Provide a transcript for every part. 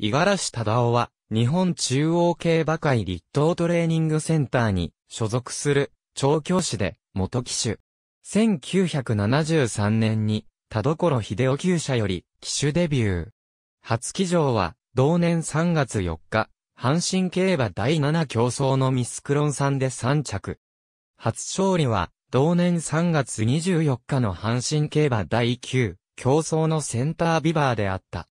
五十嵐忠夫は、日本中央競馬会立東トレーニングセンターに所属する調教師で元騎手。1973年に田所秀夫厩舎より騎手デビュー。初騎乗は同年3月4日、阪神競馬第7競争のミスクロンさんで3着。初勝利は同年3月24日の阪神競馬第9競争のセンタービバーであった。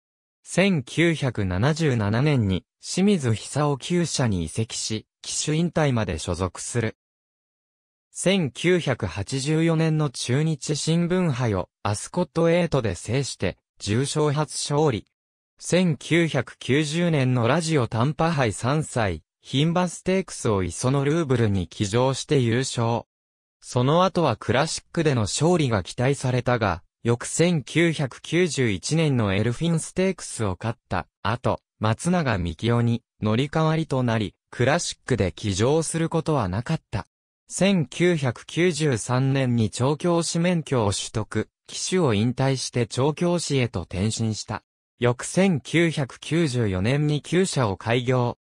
1977年に清水久夫厩舎に移籍し、騎手引退まで所属する。1984年の中日新聞杯をアスコット8で制して、重賞初勝利。1990年のラジオ短波杯3歳、ン馬ステークスを磯のルーブルに騎乗して優勝。その後はクラシックでの勝利が期待されたが、翌1991年のエルフィンステークスを勝った後、松永幹夫に乗り換わりとなり、クラシックで騎乗することはなかった。1993年に調教師免許を取得、騎手を引退して調教師へと転身した。翌1994年に旧社を開業。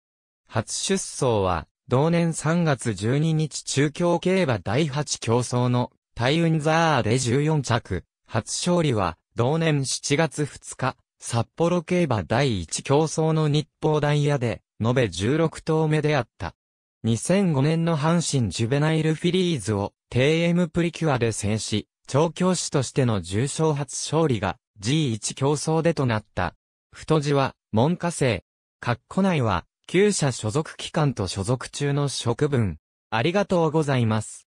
初出走は、同年3月12日中京競馬第8競争のタイウンザーで14着、初勝利は、同年7月2日、札幌競馬第1競争の日報ダイヤで、延べ16頭目であった。2005年の阪神ジュベナイルフィリーズを TM プリキュアで制し、調教師としての重賞初勝利が G1 競争でとなった。太字は、門下生。括弧内は、旧社所属機関と所属中の職分。ありがとうございます。